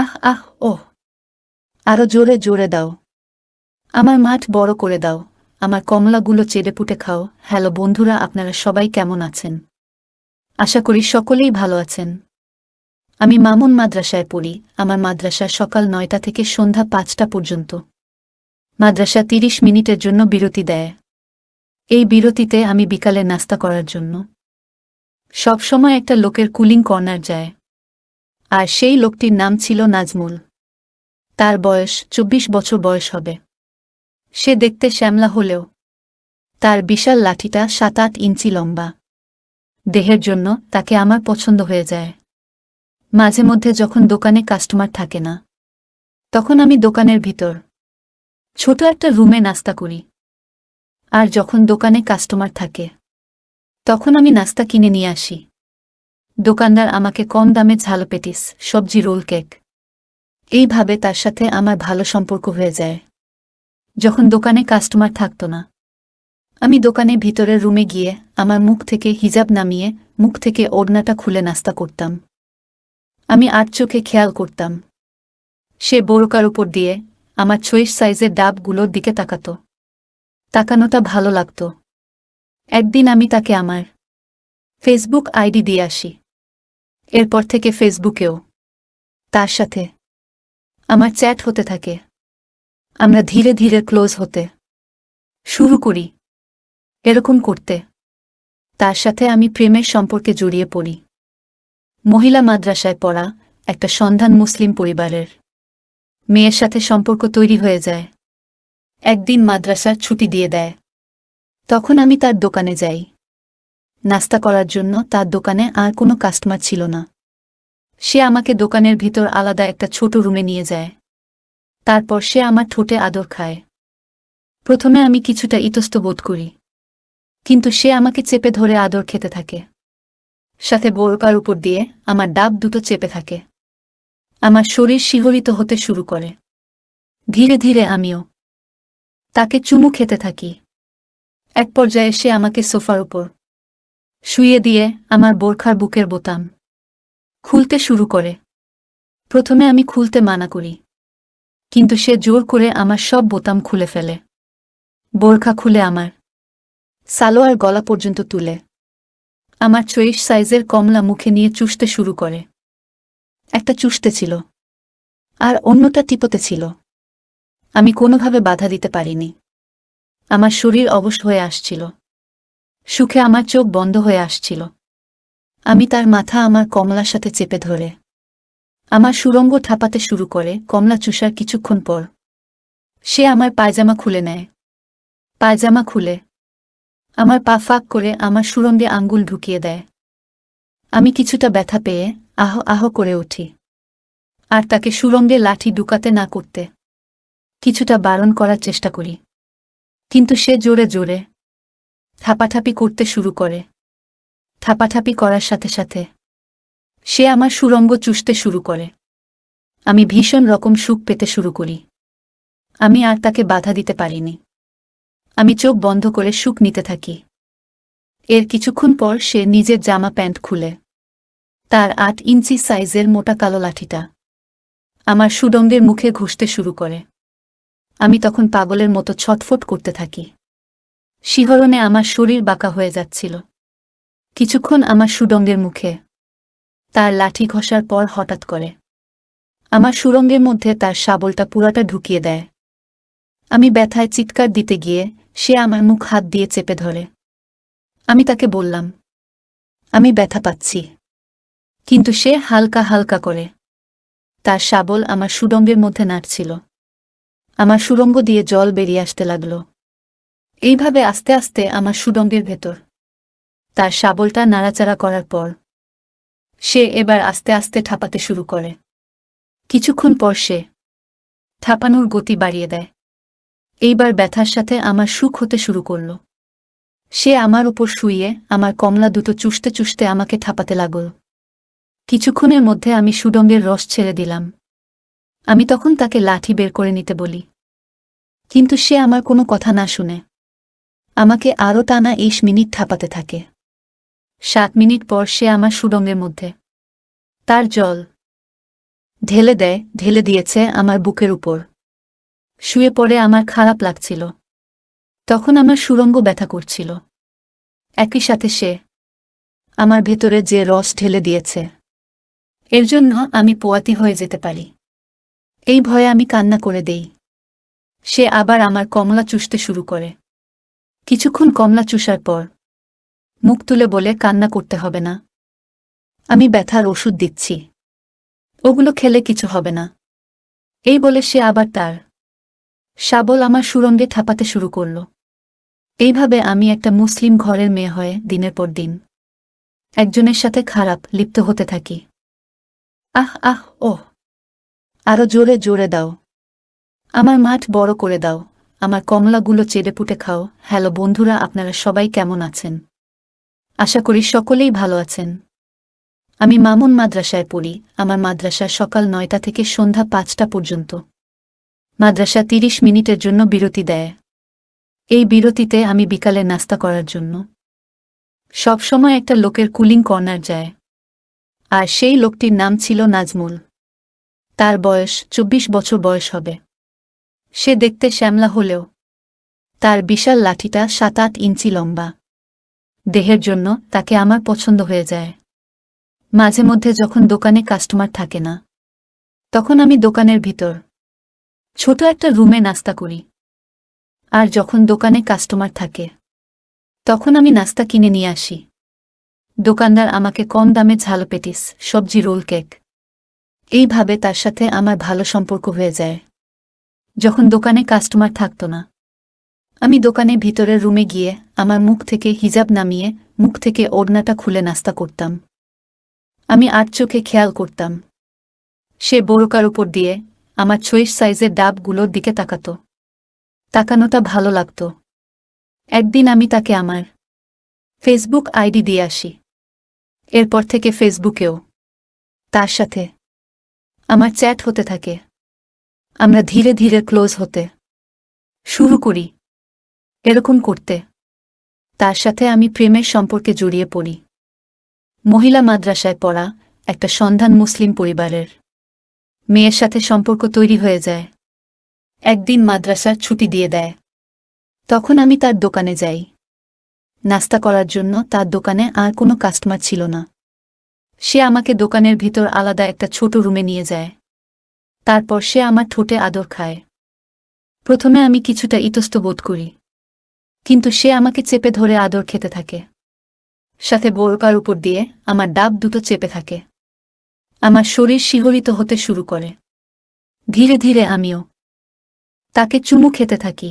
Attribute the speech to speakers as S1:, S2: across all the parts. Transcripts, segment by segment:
S1: আহ আহ ও আরো জোরে জোরে দাও আমার মাঠ বড় করে দাও আমার কমলাগুলো পুটে খাও হ্যালো বন্ধুরা আপনারা সবাই কেমন আছেন আশা করি সকলেই ভালো আছেন আমি মামুন মাদ্রাসায় পড়ি আমার মাদ্রাসা সকাল নয়টা থেকে সন্ধ্যা পাঁচটা পর্যন্ত মাদ্রাসা তিরিশ মিনিটের জন্য বিরতি দেয় এই বিরতিতে আমি বিকালে নাস্তা করার জন্য সবসময় একটা লোকের কুলিং কর্নার যায় আর সেই লোকটির নাম ছিল নাজমুল তার বয়স চব্বিশ বছর বয়স হবে সে দেখতে শ্যামলা হলেও তার বিশাল লাঠিটা সাত আট ইঞ্চি লম্বা দেহের জন্য তাকে আমার পছন্দ হয়ে যায় মাঝে মধ্যে যখন দোকানে কাস্টমার থাকে না তখন আমি দোকানের ভিতর ছোট একটা রুমে নাস্তা করি আর যখন দোকানে কাস্টমার থাকে তখন আমি নাস্তা কিনে নিয়ে আসি দোকানদার আমাকে কম দামে ঝাল পেটিস সবজি রোল কেক এইভাবে তার সাথে আমার ভালো সম্পর্ক হয়ে যায় যখন দোকানে কাস্টমার থাকত না আমি দোকানে ভিতরের রুমে গিয়ে আমার মুখ থেকে হিজাব নামিয়ে মুখ থেকে ওড়নাটা খুলে নাস্তা করতাম আমি আর চোখে খেয়াল করতাম সে বোরকার উপর দিয়ে আমার ছয়েশ সাইজের ডাবগুলোর দিকে তাকাত তাকানোটা ভালো লাগত একদিন আমি তাকে আমার ফেসবুক আইডি দিয়ে আসি এরপর থেকে ফেসবুকেও তার সাথে আমার চ্যাট হতে থাকে আমরা ধীরে ধীরে ক্লোজ হতে শুরু করি এরকম করতে তার সাথে আমি প্রেমের সম্পর্কে জড়িয়ে পড়ি মহিলা মাদ্রাসায় পড়া একটা সন্ধান মুসলিম পরিবারের মেয়ের সাথে সম্পর্ক তৈরি হয়ে যায় একদিন মাদ্রাসার ছুটি দিয়ে দেয় তখন আমি তার দোকানে যাই নাস্তা করার জন্য তার দোকানে আর কোনো কাস্টমার ছিল না সে আমাকে দোকানের ভিতর আলাদা একটা ছোট রুমে নিয়ে যায় তারপর সে আমার ঠোঁটে আদর খায় প্রথমে আমি কিছুটা ইতস্ত বোধ করি কিন্তু সে আমাকে চেপে ধরে আদর খেতে থাকে সাথে বোরকার উপর দিয়ে আমার ডাব দুটো চেপে থাকে আমার শরীর শিহরিত হতে শুরু করে ধীরে ধীরে আমিও তাকে চুমু খেতে থাকি এক পর্যায়ে সে আমাকে সোফার উপর শুয়ে দিয়ে আমার বোরখার বুকের বোতাম খুলতে শুরু করে প্রথমে আমি খুলতে মানা করি কিন্তু সে জোর করে আমার সব বোতাম খুলে ফেলে বোরখা খুলে আমার সালোয়ার গলা পর্যন্ত তুলে আমার চয়েশ সাইজের কমলা মুখে নিয়ে চুষতে শুরু করে একটা চুষতে ছিল আর অন্যটা টিপতে ছিল আমি কোনোভাবে বাধা দিতে পারিনি আমার শরীর অবশ হয়ে আসছিল সুখে আমার চোখ বন্ধ হয়ে আসছিল আমি তার মাথা আমার কমলার সাথে চেপে ধরে আমার সুরঙ্গ ঠাপাতে শুরু করে কমলা চুষার কিছুক্ষণ পর সে আমার পায়জামা খুলে নেয় পায়জামা খুলে আমার পা ফাঁক করে আমার সুরঙ্গে আঙ্গুল ঢুকিয়ে দেয় আমি কিছুটা ব্যথা পেয়ে আহ আহ করে উঠি আর তাকে সুরঙ্গে লাঠি ডুকাতে না করতে কিছুটা বারণ করার চেষ্টা করি কিন্তু সে জোরে জোরে থাপাথাপি করতে শুরু করে থাপাথাপি করার সাথে সাথে সে আমার সুরঙ্গ চুষতে শুরু করে আমি ভীষণ রকম সুখ পেতে শুরু করি আমি আর তাকে বাধা দিতে পারিনি আমি চোখ বন্ধ করে সুখ নিতে থাকি এর কিছুক্ষণ পর সে নিজের জামা প্যান্ট খুলে তার আট ইঞ্চি সাইজের মোটা কালো লাঠিটা আমার সুডঙ্গের মুখে ঘুষতে শুরু করে আমি তখন পাগলের মতো ছটফট করতে থাকি শিহরণে আমার শরীর বাঁকা হয়ে যাচ্ছিল কিছুক্ষণ আমার সুডঙ্গের মুখে তার লাঠি ঘষার পর হঠাৎ করে আমার সুরঙ্গের মধ্যে তার শাবলটা পুরাটা ঢুকিয়ে দেয় আমি ব্যথায় চিৎকার দিতে গিয়ে সে আমার মুখ হাত দিয়ে চেপে ধরে আমি তাকে বললাম আমি ব্যথা পাচ্ছি কিন্তু সে হালকা হালকা করে তার শাবল আমার সুরঙ্গের মধ্যে নাড়ছিল আমার সুরঙ্গ দিয়ে জল বেরিয়ে আসতে লাগলো এইভাবে আস্তে আস্তে আমার সুডঙ্গের ভেতর তার শাবলটা নাড়াচাড়া করার পর সে এবার আস্তে আস্তে ঠাপাতে শুরু করে কিছুক্ষণ পর সে ঠাপানোর গতি বাড়িয়ে দেয় এইবার ব্যথার সাথে আমার সুখ হতে শুরু করল সে আমার উপর শুইয়ে আমার কমলা দুটো চুষতে চুষতে আমাকে ঠাপাতে লাগল কিছুক্ষণের মধ্যে আমি সুডঙ্গের রস ছেড়ে দিলাম আমি তখন তাকে লাঠি বের করে নিতে বলি কিন্তু সে আমার কোনো কথা না শুনে আমাকে আরও টানা ইশ মিনিট থাপাতে থাকে সাত মিনিট পর সে আমার সুডঙ্গের মধ্যে তার জল ঢেলে দেয় ঢেলে দিয়েছে আমার বুকের উপর শুয়ে পড়ে আমার খারাপ লাগছিল তখন আমার সুরঙ্গ ব্যথা করছিল একই সাথে সে আমার ভেতরে যে রস ঢেলে দিয়েছে এর জন্য আমি পোয়াতি হয়ে যেতে পারি এই ভয়ে আমি কান্না করে দেই সে আবার আমার কমলা চুষতে শুরু করে কিছুক্ষণ কমলা চুষার পর মুখ তুলে বলে কান্না করতে হবে না আমি ব্যথার ওষুধ দিচ্ছি ওগুলো খেলে কিছু হবে না এই বলে সে আবার তার শাবল আমার সুরঙ্গে থাপাতে শুরু করল এইভাবে আমি একটা মুসলিম ঘরের মেয়ে হয়ে দিনের পর দিন একজনের সাথে খারাপ লিপ্ত হতে থাকি আহ আহ ওহ আরো জোরে জোরে দাও আমার মাঠ বড় করে দাও আমার কমলাগুলো পুটে খাও হ্যালো বন্ধুরা আপনারা সবাই কেমন আছেন আশা করি সকলেই ভালো আছেন আমি মামুন মাদ্রাসায় পড়ি আমার মাদ্রাসা সকাল নয়টা থেকে সন্ধ্যা পাঁচটা পর্যন্ত মাদ্রাসা তিরিশ মিনিটের জন্য বিরতি দেয় এই বিরতিতে আমি বিকালে নাস্তা করার জন্য সবসময় একটা লোকের কুলিং কর্নার যায় আর সেই লোকটির নাম ছিল নাজমুল তার বয়স চব্বিশ বছর বয়স হবে সে দেখতে শ্যামলা হলেও তার বিশাল লাঠিটা সাত আট ইঞ্চি লম্বা দেহের জন্য তাকে আমার পছন্দ হয়ে যায় মাঝে মধ্যে যখন দোকানে কাস্টমার থাকে না তখন আমি দোকানের ভিতর ছোট একটা রুমে নাস্তা করি আর যখন দোকানে কাস্টমার থাকে তখন আমি নাস্তা কিনে নিয়ে আসি দোকানদার আমাকে কম দামে ঝাল পেটিস সবজি রোল কেক এইভাবে তার সাথে আমার ভালো সম্পর্ক হয়ে যায় যখন দোকানে কাস্টমার থাকত না আমি দোকানে ভিতরের রুমে গিয়ে আমার মুখ থেকে হিজাব নামিয়ে মুখ থেকে ওড়নাটা খুলে নাস্তা করতাম আমি আর চোখে খেয়াল করতাম সে বোরকার উপর দিয়ে আমার ছইশ সাইজের ডাবগুলোর দিকে তাকাত তাকানোটা ভালো লাগত একদিন আমি তাকে আমার ফেসবুক আইডি দিয়ে আসি এরপর থেকে ফেসবুকেও তার সাথে আমার চ্যাট হতে থাকে আমরা ধীরে ধীরে ক্লোজ হতে শুরু করি এরকম করতে তার সাথে আমি প্রেমের সম্পর্কে জড়িয়ে পড়ি মহিলা মাদ্রাসায় পড়া একটা সন্ধান মুসলিম পরিবারের মেয়ের সাথে সম্পর্ক তৈরি হয়ে যায় একদিন মাদ্রাসার ছুটি দিয়ে দেয় তখন আমি তার দোকানে যাই নাস্তা করার জন্য তার দোকানে আর কোনো কাস্টমার ছিল না সে আমাকে দোকানের ভিতর আলাদা একটা ছোট রুমে নিয়ে যায় তারপর সে আমার ঠোঁটে আদর খায় প্রথমে আমি কিছুটা ইতস্ত বোধ করি কিন্তু সে আমাকে চেপে ধরে আদর খেতে থাকে সাথে বোরকার উপর দিয়ে আমার ডাব দুটো চেপে থাকে আমার শরীর শিহরিত হতে শুরু করে ধীরে ধীরে আমিও তাকে চুমু খেতে থাকি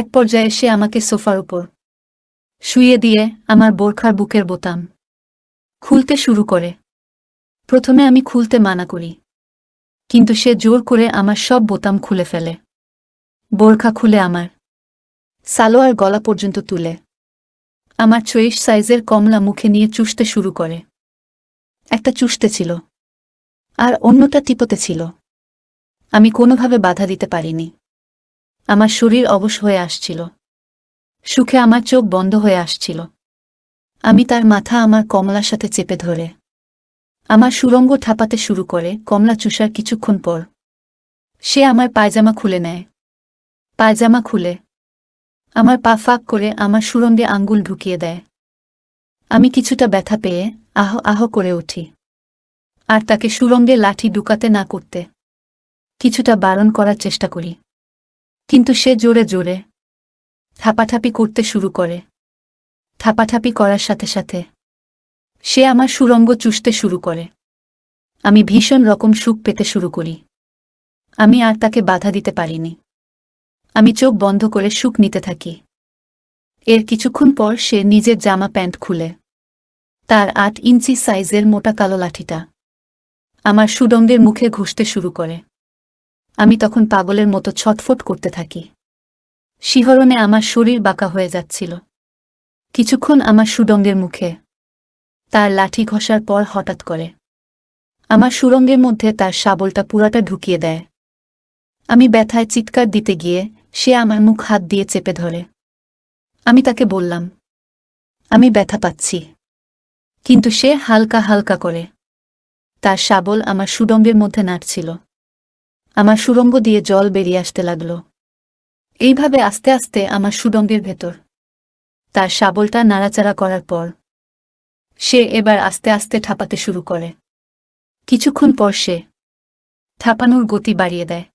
S1: এক পর্যায়ে সে আমাকে সোফার উপর শুয়ে দিয়ে আমার বোরখার বুকের বোতাম খুলতে শুরু করে প্রথমে আমি খুলতে মানা করি কিন্তু সে জোর করে আমার সব বোতাম খুলে ফেলে বোরখা খুলে আমার সালোয়ার গলা পর্যন্ত তুলে আমার চয়েস সাইজের কমলা মুখে নিয়ে চুষতে শুরু করে একটা চুষতে ছিল আর অন্যটা টিপতে ছিল আমি কোনোভাবে বাধা দিতে পারিনি আমার শরীর অবশ হয়ে আসছিল সুখে আমার চোখ বন্ধ হয়ে আসছিল আমি তার মাথা আমার কমলার সাথে চেপে ধরে আমার সুরঙ্গ ঠাপাতে শুরু করে কমলা চুষার কিছুক্ষণ পর সে আমার পায়জামা খুলে নেয় পায়জামা খুলে আমার পা ফাঁক করে আমার সুরঙ্গে আঙ্গুল ঢুকিয়ে দেয় আমি কিছুটা ব্যথা পেয়ে আহ আহ করে উঠি আর তাকে সুরঙ্গে লাঠি ঢুকাতে না করতে কিছুটা বারণ করার চেষ্টা করি কিন্তু সে জোরে জোরে থাপাথাপি করতে শুরু করে থাপাথাপি করার সাথে সাথে সে আমার সুরঙ্গ চুষতে শুরু করে আমি ভীষণ রকম সুখ পেতে শুরু করি আমি আর তাকে বাধা দিতে পারিনি আমি চোখ বন্ধ করে সুখ নিতে থাকি এর কিছুক্ষণ পর সে নিজের জামা প্যান্ট খুলে তার আট ইঞ্চি সাইজের মোটা কালো লাঠিটা আমার সুডঙ্গের মুখে ঘুষতে শুরু করে আমি তখন পাগলের মতো ছটফট করতে থাকি শিহরণে আমার শরীর বাঁকা হয়ে যাচ্ছিল কিছুক্ষণ আমার সুডঙ্গের মুখে তার লাঠি ঘষার পর হঠাৎ করে আমার সুরঙ্গের মধ্যে তার শাবলটা পুরাটা ঢুকিয়ে দেয় আমি ব্যথায় চিৎকার দিতে গিয়ে সে আমার মুখ হাত দিয়ে চেপে ধরে আমি তাকে বললাম আমি ব্যথা পাচ্ছি কিন্তু সে হালকা হালকা করে তার শাবল আমার সুরঙ্গের মধ্যে নাড়ছিল আমার সুরঙ্গ দিয়ে জল বেরিয়ে আসতে লাগল এইভাবে আস্তে আস্তে আমার সুরঙ্গের ভেতর তার শাবলটা নাড়াচাড়া করার পর সে এবার আস্তে আস্তে ঠাপাতে শুরু করে কিছুক্ষণ পর সে ঠাপানোর গতি বাড়িয়ে দেয়